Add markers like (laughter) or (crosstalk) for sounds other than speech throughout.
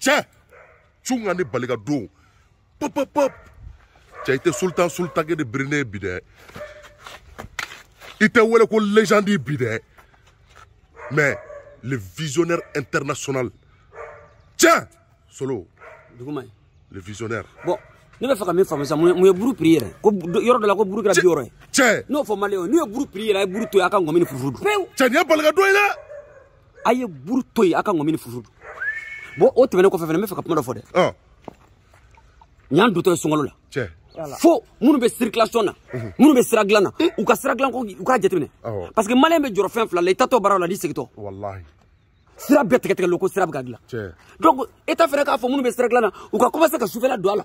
Tiens cunga ni pop pop pop, pop. Sultan sultan sultan sultan de Brunei bidet, il était Tu le légende mais le visionnaire international Tiens solo le visionnaire bon nous bɛ faire comme min faamu sisan mun ye prier ko yɔrɔ la ko n'o nous, nous, a ye nous, fufu yen nous, ka nous, nous, bon o tɛmɛnen kɔfɛ fana n bɛ fɛ ka kuma dɔ fɔ dɛ ɲan dutɔ ye sunkalo la fo minnu bɛ circulation na minnu bɛ sira dilan na eh. u ka sira dilan ko u k'a jateminɛ parce que maliyɛn bɛ jɔrɔ fɛn fila la i tatɔ baara la n'i segintɔ sira bɛɛ tigɛtigɛlen ko sira bɛ ka dilan donc état fana k'a fɔ minnu bɛ sira dilan na u ka commencer ka sufɛla don a la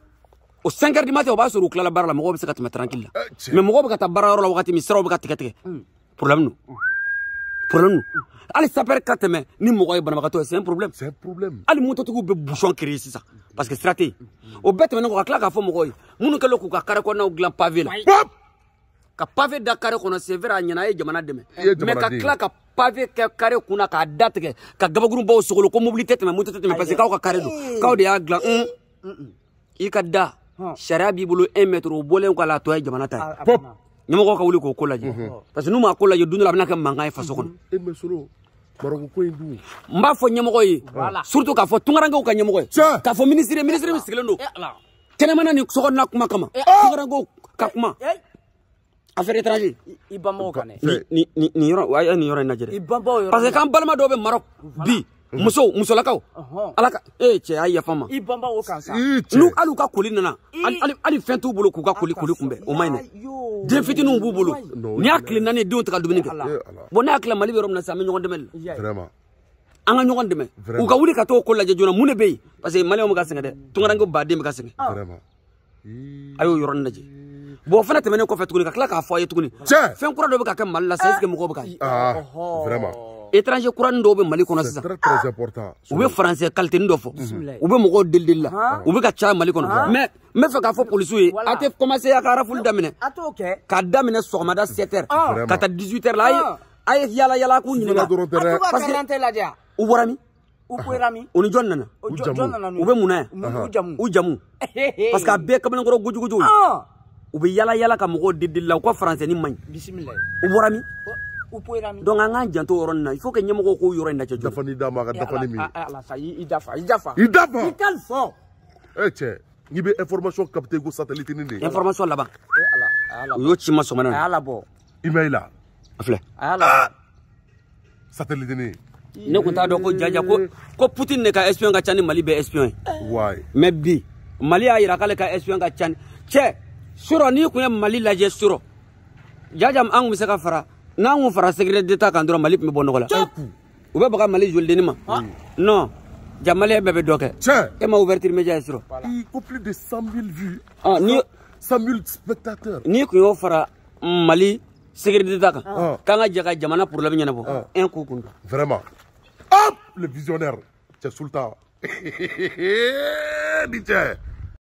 o 5 heures du matin o va sɔrɔ u tilala baara la mɔgɔw bɛ se ka tranquille euh, mais mɔgɔw bɛ ka taa baarayɔrɔ la wagati min siraw bɛ ka tigɛtigɛ problème nous. Hmm. problème Allez, ça perd ka mains. ni mɔgɔ ye banabagatɔ ye c'est un problème c'est un problème hali mototigiw bɛ bouchon créer ça. parce que sira tɛ yen o bɛɛ tɛmɛnen kɔ ka tila k'a fɔ mɔgɔw ye minnu le k'u ka carré kɔnɔnaw dilan pavé ka pavé da carré kɔnɔ c'est vrai a ɲɛna a jamana dɛmɛ mais ka tila ka pavé kɛ carré kunna k'a datigɛ ka gabakurunbaw sogolo ko mobili tɛ tɛmɛ moto tɛ tɛmɛ parce que ka carré don k'aw de y'a dilan i ka da sariya b'i bolo un mètre o bɔlen kɔ a la a tɔ ye jamana ta ye ɲɛmɔgɔw ka wuli k'o ko lajɛ parce que n'u m'a ko lajɛ don dɔ la a bɛna kɛ mankan ye faso kɔnɔ n b'a fɔ ɲɛmɔgɔ ye surtout k'a fɔ tunkarankew ka ɲɛmɔgɔ ye k'a fɔ minisiri ye minisiri min sigilen don kɛnɛmana ni sokɔnɔna kuma kama tunkarankew ka kuma affaire étranger i banbagaw kan dɛ nin yɔrɔ nin yɔrɔ in lajɛ dɛ parce que k'an balima dɔw bɛ marɔku bi Mhm. muso musolakaw ala ka e eh, cɛ y'a yafa ma n'u hali u ka koli nana hali fɛn t'u bolo k'u ka koli koli kunbɛn o ma ɲi dɛ den fitininw b'u bolo ni y'a tile naani denw tɛ ka dumuni kɛ eh, bɔn n'a y'a tila mali bɛ yɔrɔ min na sisan an bɛ ɲɔgɔn dɛmɛ de la an ka ɲɔgɔn dɛmɛ u ka wuli ka t'o ko lajɛ joona mun de bɛ yen parce que maliyɛnw bɛ ka sɛgɛn dɛ mm. tunkarankew baden bɛ ka sɛgɛn ah. a y'o yɔrɔnin lajɛ bon o fana tɛmɛnen kɔfɛ tuguni ka tila k'a fɔ a ye tuguni fɛn kura dɔ bɛ ka kɛ mali la sisan est ce que mɔgɔw bɛ ka ye ah, étranger kurani dɔw bɛ mali kɔnɔ sisan ah. u bɛ faransɛ kaliteni dɔ fɔ u bɛ mɔgɔw delidelila ah. ah. u bɛ ka caya mali kɔnɔ mais n bɛ fɛ k'a fɔ polisiw ye a tɛ commencé a ka rafuli daminɛ k'a daminɛ sɔgɔmada 7 heures ka taa 18 heures la a ye a ye yala yala k'u ɲininka parce que u bɔra min u ni jɔn nana u bɛ mun na yan u jamu parce que a bɛɛ kamalenkɔrɔ gojugujugu ye u bɛ yala yala ka mɔgɔw delidelila u ka faransɛni man ɲi u bɔra min upoera mi donga nganja to oronna il faut que nyemo ko ko yorenda cho dafa ni dama ka ya, dafa ni mi ala sa i dafa i dafa i dafa i kan so eche information capté go satellite ni de information laba eh, ala ala yo chi ma somana ala bo emaila afle ala satellite ni ne kun t'a dɔn ko jaja ko ko putin de ka espion ka ca mali be espion e. why, mais bi mali y'a yira k'ale ka espion ka ca ni cɛ n'i kun mali lajɛ surɔ jaja an kun bɛ se ka fara n'an kun fara sekire d'etat kan dɔrɔn mali tun bɛ bɔ nɔgɔ la u bɛ baga mali jolideni ma ah. non jamaliya bɛɛ bɛ dɔ kɛ e ma ouverture média ye sɔrɔ ah, n'i kun y'o fara mali sekire d'etat kan k'an ka jɛ ka jamana problème ɲɛnabɔ un ko kun don vraiment hop le visionnaire cɛ sultan ni (laughs) cɛ